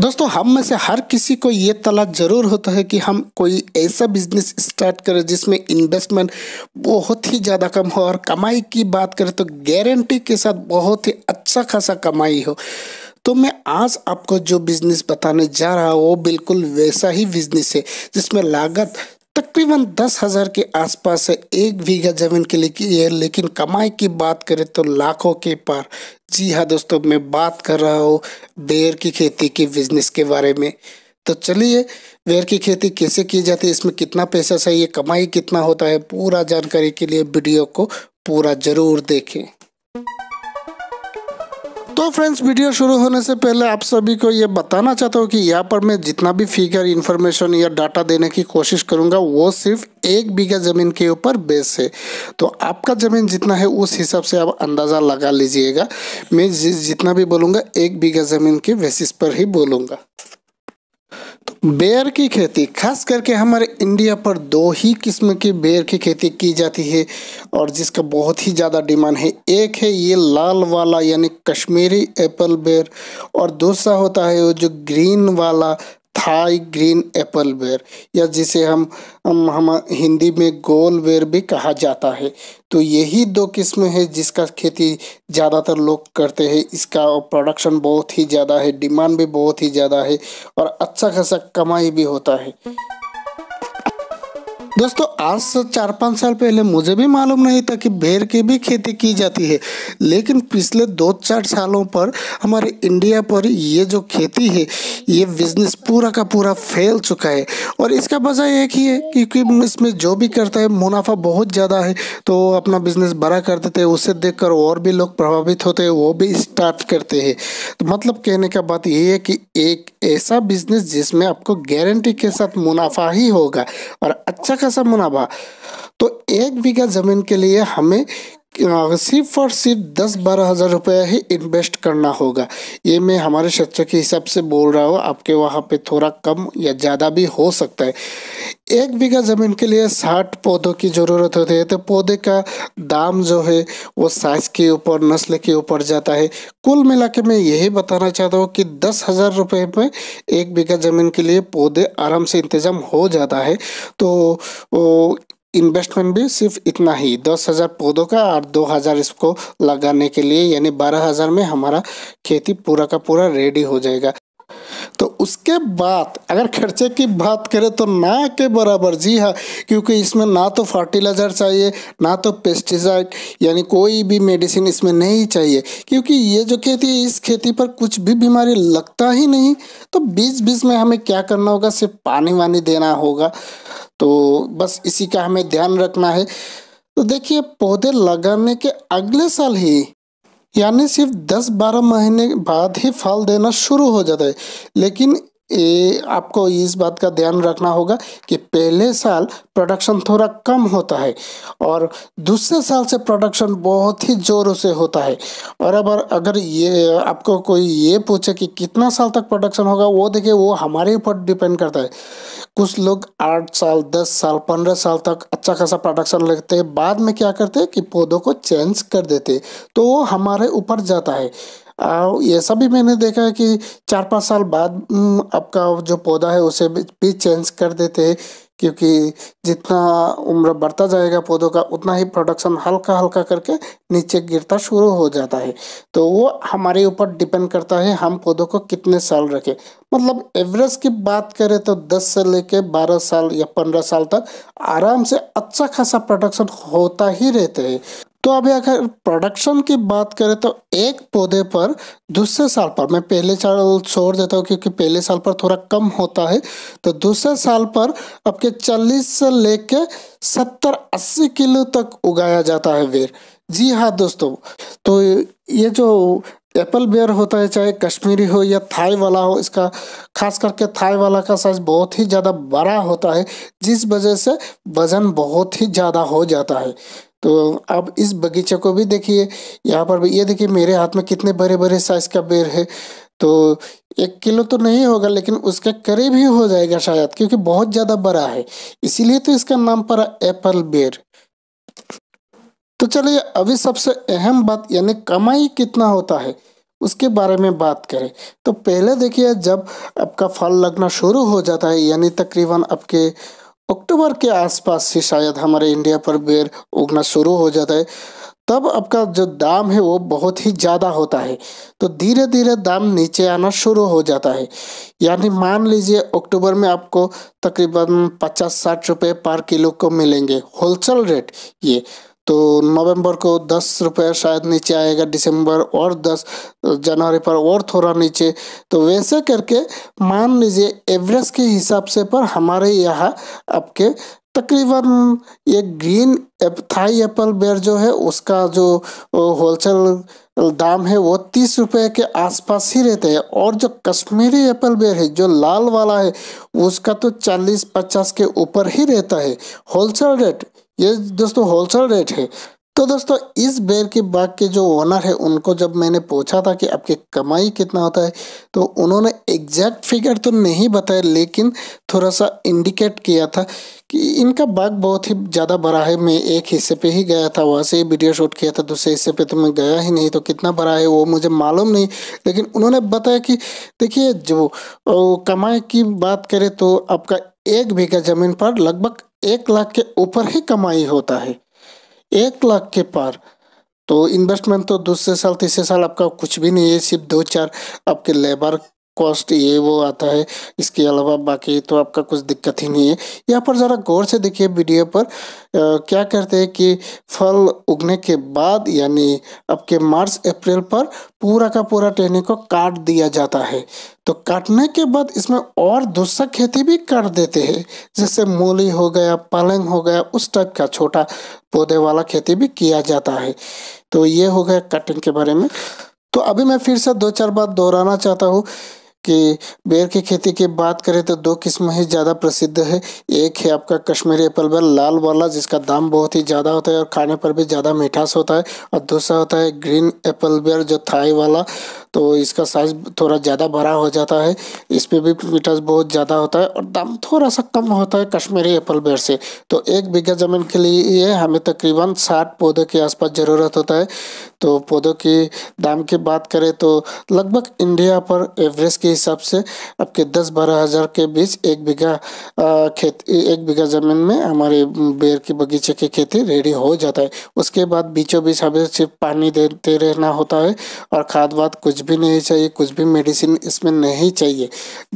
दोस्तों हम में से हर किसी को ये तलाश ज़रूर होता है कि हम कोई ऐसा बिजनेस स्टार्ट करें जिसमें इन्वेस्टमेंट बहुत ही ज़्यादा कम हो और कमाई की बात करें तो गारंटी के साथ बहुत ही अच्छा खासा कमाई हो तो मैं आज आपको जो बिज़नेस बताने जा रहा हूँ वो बिल्कुल वैसा ही बिजनेस है जिसमें लागत तकरीबन दस हज़ार के आसपास है एक बीघा जमीन के लिए की है लेकिन कमाई की बात करें तो लाखों के पार जी हाँ दोस्तों मैं बात कर रहा हूँ बेर की खेती के बिजनेस के बारे में तो चलिए बेर की खेती कैसे की जाती है इसमें कितना पैसा चाहिए कमाई कितना होता है पूरा जानकारी के लिए वीडियो को पूरा ज़रूर देखें तो फ्रेंड्स वीडियो शुरू होने से पहले आप सभी को ये बताना चाहता हूँ कि यहाँ पर मैं जितना भी फिगर इन्फॉर्मेशन या डाटा देने की कोशिश करूँगा वो सिर्फ एक बीघा ज़मीन के ऊपर बेस है तो आपका ज़मीन जितना है उस हिसाब से आप अंदाज़ा लगा लीजिएगा मैं जितना भी बोलूँगा एक बीघा ज़मीन के बेसिस पर ही बोलूँगा बेर की खेती खास करके हमारे इंडिया पर दो ही किस्म के बेर की खेती की जाती है और जिसका बहुत ही ज़्यादा डिमांड है एक है ये लाल वाला यानी कश्मीरी एप्पल बेर और दूसरा होता है वो जो ग्रीन वाला थाई ग्रीन एप्पल बेर या जिसे हम हम, हम हिंदी में गोल बेर भी कहा जाता है तो यही दो किस्म है जिसका खेती ज़्यादातर लोग करते हैं इसका प्रोडक्शन बहुत ही ज़्यादा है डिमांड भी बहुत ही ज़्यादा है और अच्छा खासा कमाई भी होता है दोस्तों आज से चार पाँच साल पहले मुझे भी मालूम नहीं था कि भेड़ की भी खेती की जाती है लेकिन पिछले दो चार सालों पर हमारे इंडिया पर ये जो खेती है ये बिजनेस पूरा का पूरा फैल चुका है और इसका वजह एक ही है क्योंकि इसमें जो भी करता है मुनाफा बहुत ज़्यादा है तो अपना बिजनेस बड़ा कर देते हैं उसे देख कर और भी लोग प्रभावित होते हैं वो भी स्टार्ट करते हैं तो मतलब कहने का बात ये है कि एक ऐसा बिजनेस जिसमें आपको गारंटी के साथ मुनाफा ही होगा और अच्छा खासा मुनाफा तो एक बीघा ज़मीन के लिए हमें सिर्फ और सिर्फ दस बारह हज़ार रुपया ही इन्वेस्ट करना होगा ये मैं हमारे क्षेत्र के हिसाब से बोल रहा हूँ आपके वहाँ पे थोड़ा कम या ज़्यादा भी हो सकता है एक बीघा ज़मीन के लिए साठ पौधों की ज़रूरत होती है तो पौधे का दाम जो है वो साइज़ के ऊपर नस्ल के ऊपर जाता है कुल मिला के मैं यही बताना चाहता हूँ कि दस हज़ार रुपये में एक बीघा ज़मीन के लिए पौधे आराम से इंतज़ाम हो जाता है तो इन्वेस्टमेंट भी सिर्फ इतना ही दस हज़ार पौधों का और दो हज़ार इसको लगाने के लिए यानी बारह हज़ार में हमारा खेती पूरा का पूरा रेडी हो जाएगा तो उसके बाद अगर खर्चे की बात करें तो ना के बराबर जी हाँ क्योंकि इसमें ना तो फर्टिलाइज़र चाहिए ना तो पेस्टिसाइड यानी कोई भी मेडिसिन इसमें नहीं चाहिए क्योंकि ये जो खेती है इस खेती पर कुछ भी बीमारी लगता ही नहीं तो बीच बीच में हमें क्या करना होगा सिर्फ पानी वानी देना होगा तो बस इसी का हमें ध्यान रखना है तो देखिए पौधे लगाने के अगले साल ही यानी सिर्फ 10-12 महीने बाद ही फल देना शुरू हो जाता है लेकिन ये आपको इस बात का ध्यान रखना होगा कि पहले साल प्रोडक्शन थोड़ा कम होता है और दूसरे साल से प्रोडक्शन बहुत ही ज़ोरों से होता है और अब अगर ये आपको कोई ये पूछे कि कितना साल तक प्रोडक्शन होगा वो देखिए वो हमारे ऊपर डिपेंड करता है कुछ लोग आठ साल दस साल पंद्रह साल तक अच्छा खासा प्रोडक्शन लेते हैं बाद में क्या करते हैं कि पौधों को चेंज कर देते तो वो हमारे ऊपर जाता है ये सभी मैंने देखा है कि चार पाँच साल बाद आपका जो पौधा है उसे भी चेंज कर देते हैं क्योंकि जितना उम्र बढ़ता जाएगा पौधों का उतना ही प्रोडक्शन हल्का हल्का करके नीचे गिरता शुरू हो जाता है तो वो हमारे ऊपर डिपेंड करता है हम पौधों को कितने साल रखें मतलब एवरेज की बात करें तो 10 से लेके 12 साल या 15 साल तक आराम से अच्छा खासा प्रोडक्शन होता ही रहता है तो अभी अगर प्रोडक्शन की बात करें तो एक पौधे पर दूसरे साल पर मैं पहले साल छोड़ देता हूँ क्योंकि पहले साल पर थोड़ा कम होता है तो दूसरे साल पर आपके चालीस से लेके सत्तर अस्सी किलो तक उगाया जाता है वेर जी हाँ दोस्तों तो ये जो एप्पल बेयर होता है चाहे कश्मीरी हो या थाई वाला हो इसका खास करके थाई वाला का साइज बहुत ही ज़्यादा बड़ा होता है जिस वजह से वज़न बहुत ही ज़्यादा हो जाता है तो आप इस बगीचे को भी देखिए यहाँ पर भी ये देखिए मेरे हाथ में कितने बड़े बड़े साइज का बेर है तो एक किलो तो नहीं होगा लेकिन उसके करीब ही हो जाएगा शायद क्योंकि बहुत ज़्यादा बड़ा है इसीलिए तो इसका नाम पड़ा एप्पल बेर तो चलिए अभी सबसे अहम बात यानी कमाई कितना होता है उसके बारे में बात करें तो पहले देखिए जब आपका फल लगना शुरू हो जाता है यानी तकरीबन आपके अक्टूबर के आसपास से शायद हमारे इंडिया पर बेर उगना शुरू हो जाता है तब आपका जो दाम है वो बहुत ही ज़्यादा होता है तो धीरे धीरे दाम नीचे आना शुरू हो जाता है यानी मान लीजिए अक्टूबर में आपको तकरीबन पचास साठ रुपये पर किलो को मिलेंगे होलसेल रेट ये तो नवंबर को दस रुपये शायद नीचे आएगा दिसंबर और दस जनवरी पर और थोड़ा नीचे तो वैसे करके मान लीजिए एवरेज के हिसाब से पर हमारे यहाँ आपके तकरीबन ये ग्रीन एप, थाई एप्पल बेर जो है उसका जो होलसेल दाम है वो तीस रुपये के आसपास ही रहते हैं और जो कश्मीरी एप्पल बेर है जो लाल वाला है उसका तो चालीस पचास के ऊपर ही रहता है होलसेल रेट ये दोस्तों होलसेल रेट है तो दोस्तों इस बेर के बाग के जो ओनर है उनको जब मैंने पूछा था कि आपकी कमाई कितना होता है तो उन्होंने एग्जैक्ट फिगर तो नहीं बताया लेकिन थोड़ा सा इंडिकेट किया था कि इनका बाग बहुत ही ज़्यादा बड़ा है मैं एक हिस्से पे ही गया था वहाँ से ही वीडियो शूट किया था दूसरे हिस्से पे तो मैं गया ही नहीं तो कितना बड़ा है वो मुझे मालूम नहीं लेकिन उन्होंने बताया कि देखिए जो कमाई की बात करें तो आपका एक बीघा ज़मीन पर लगभग एक लाख के ऊपर ही कमाई होता है एक लाख के पार तो इन्वेस्टमेंट तो दूसरे साल तीसरे साल आपका कुछ भी नहीं है सिर्फ दो चार आपके लेबर कॉस्ट ये वो आता है इसके अलावा बाकी तो आपका कुछ दिक्कत ही नहीं है यहाँ पर ज़रा गौर से देखिए वीडियो पर आ, क्या करते हैं कि फल उगने के बाद यानी आपके मार्च अप्रैल पर पूरा का पूरा टहनी को काट दिया जाता है तो काटने के बाद इसमें और दूसरा खेती भी कर देते हैं जैसे मूली हो गया पलंग हो गया उस टाइप का छोटा पौधे वाला खेती भी किया जाता है तो ये हो गया कटिंग के बारे में तो अभी मैं फिर से दो चार बात दोहराना चाहता हूँ कि बेर की खेती की बात करें तो दो किस्म ही ज़्यादा प्रसिद्ध है एक है आपका कश्मीरी एप्पल बेर लाल वाला जिसका दाम बहुत ही ज़्यादा होता है और खाने पर भी ज़्यादा मिठास होता है और दूसरा होता है ग्रीन एप्पल बेर जो थाई वाला तो इसका साइज़ थोड़ा ज़्यादा बड़ा हो जाता है इस पर भी मीठा बहुत ज़्यादा होता है और दाम थोड़ा सा कम होता है कश्मीरी एप्पल बेर से तो एक बीघा ज़मीन के लिए हमें तकरीबन साठ पौधों के आसपास ज़रूरत होता है तो पौधों के दाम की बात करें तो लगभग इंडिया पर एवरेज के हिसाब से आपके दस बारह हज़ार के बीच एक बीघा खेत एक बीघा ज़मीन में हमारे बेर के बगीचे की खेती रेडी हो जाता है उसके बाद बीचों बीच हमें सिर्फ पानी देते रहना होता है और खाद वाद कुछ कुछ भी नहीं चाहिए कुछ भी मेडिसिन इसमें नहीं चाहिए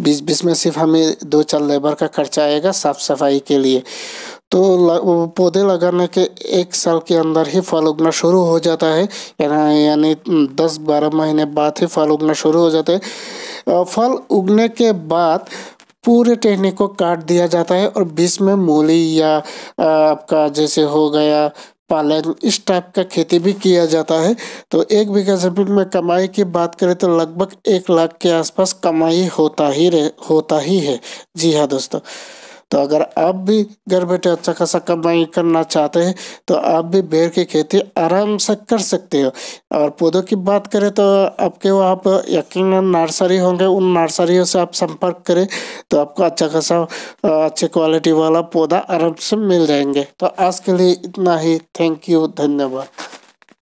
बीच बीच में सिर्फ हमें दो चार लेबर का खर्चा आएगा साफ़ सफाई के लिए तो पौधे लगाने के एक साल के अंदर ही फल उगना शुरू हो जाता है यानी दस बारह महीने बाद ही फल उगना शुरू हो जाता है फल उगने के बाद पूरे टहनी को काट दिया जाता है और बीच में मूली या आपका जैसे हो गया पालन इस टाइप का खेती भी किया जाता है तो एक बीघा जमीन में कमाई की बात करें तो लगभग एक लाख के आसपास कमाई होता ही रह होता ही है जी हाँ दोस्तों तो अगर आप भी घर बैठे अच्छा खासा कमाई करना चाहते हैं तो आप भी बेर की खेती आराम से कर सकते हो और पौधों की बात करें तो आपके वहाँ आप यकीन नर्सरी होंगे उन नर्सरियों से आप संपर्क करें तो आपको अच्छा खासा अच्छी क्वालिटी वाला पौधा आराम से मिल जाएंगे तो आज के लिए इतना ही थैंक यू धन्यवाद